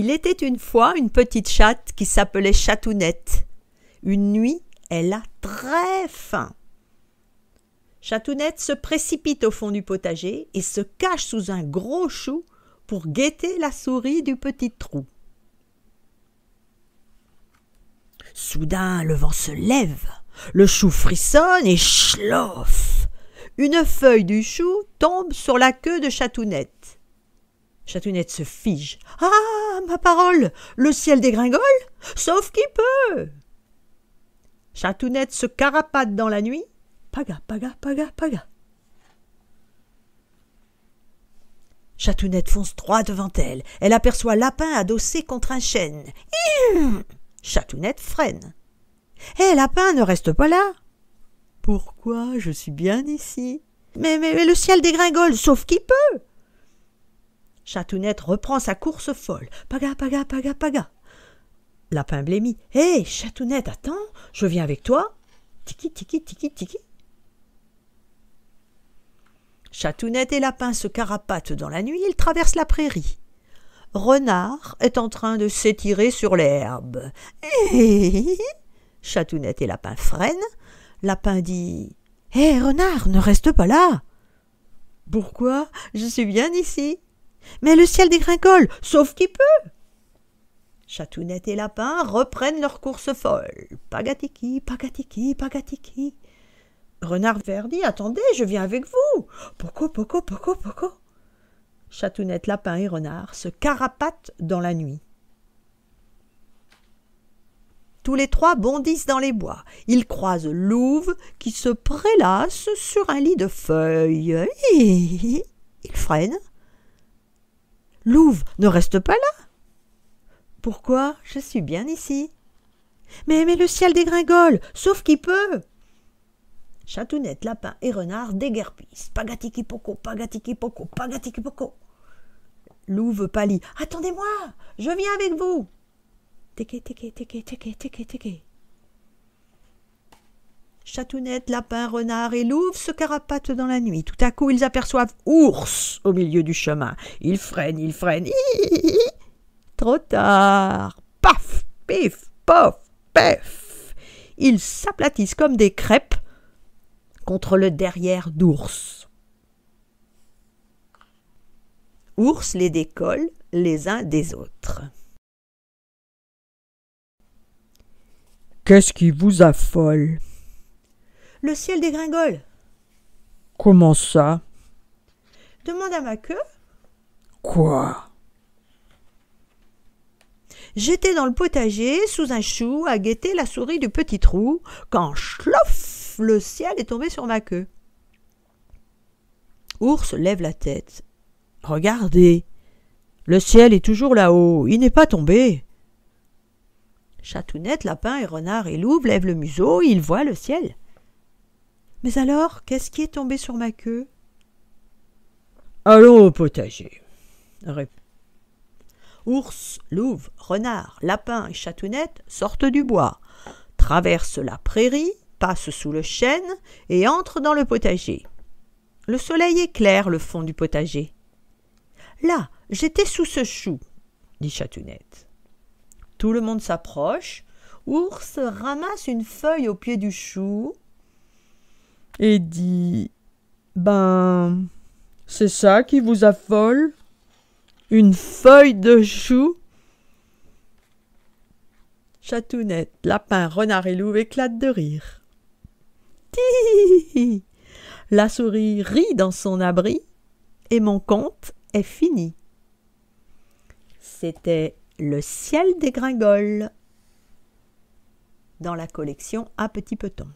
Il était une fois une petite chatte qui s'appelait Chatounette. Une nuit, elle a très faim. Chatounette se précipite au fond du potager et se cache sous un gros chou pour guetter la souris du petit trou. Soudain, le vent se lève, le chou frissonne et schloff. Une feuille du chou tombe sur la queue de Chatounette. Chatounette se fige. Ah ma parole, le ciel dégringole, sauf qui peut. Chatounette se carapate dans la nuit, paga, paga, paga, paga. Chatounette fonce droit devant elle. Elle aperçoit Lapin adossé contre un chêne. Chatounette freine. Hé, eh, Lapin, ne reste pas là. Pourquoi Je suis bien ici. Mais, mais, mais le ciel dégringole, sauf qui peut. Chatounette reprend sa course folle. Paga, paga, paga, paga. Lapin blémit. Hé, Chatounette, attends, je viens avec toi. Tiki, tiki, tiki, tiki. Chatounette et Lapin se carapatent dans la nuit, ils traversent la prairie. Renard est en train de s'étirer sur l'herbe. Chatounette et Lapin freinent. Lapin dit Hé, renard, ne reste pas là Pourquoi Je suis bien ici. Mais le ciel dégringole, sauf qui peut. Chatounette et lapin reprennent leur course folle. Pagatiki, pagatiki, pagatiki. Renard Verdi, attendez, je viens avec vous. Poco, poco, poco, poco. Chatounette, lapin et renard se carapatent dans la nuit. Tous les trois bondissent dans les bois. Ils croisent Louve qui se prélasse sur un lit de feuilles. Ils freinent, Louve, ne reste pas là. Pourquoi Je suis bien ici. Mais, mais le ciel dégringole, sauf qui peut. Chatounette, Lapin et Renard déguerpissent. Pagatiki poco, pagatiki poco, pagatiki poco. Louve pâlit. Attendez-moi, je viens avec vous. Teke, teke, teke, teke, teke, Chatounette, lapin, renard et louves se carapatent dans la nuit. Tout à coup, ils aperçoivent ours au milieu du chemin. Ils freinent, ils freinent. Trop tard. Paf, pif, pof, pef. Ils s'aplatissent comme des crêpes contre le derrière d'ours. Ours les décolle les uns des autres. Qu'est-ce qui vous affole le ciel dégringole. Comment ça Demande à ma queue. Quoi J'étais dans le potager, sous un chou, à guetter la souris du petit trou, quand schloff le ciel est tombé sur ma queue. Ours lève la tête. Regardez. Le ciel est toujours là-haut, il n'est pas tombé. Chatounette, lapin et renard et louve lèvent le museau, ils voient le ciel. Mais alors, qu'est-ce qui est tombé sur ma queue Allons au potager. Ours, louve, renard, lapin et chatounette sortent du bois, traversent la prairie, passent sous le chêne et entrent dans le potager. Le soleil éclaire le fond du potager. Là, j'étais sous ce chou, dit chatounette. Tout le monde s'approche. Ours ramasse une feuille au pied du chou, et dit Ben, c'est ça qui vous affole Une feuille de chou Chatounette, lapin, renard et loup éclatent de rire. Tihihihi La souris rit dans son abri et mon conte est fini. C'était Le ciel des gringoles dans la collection à petit peton.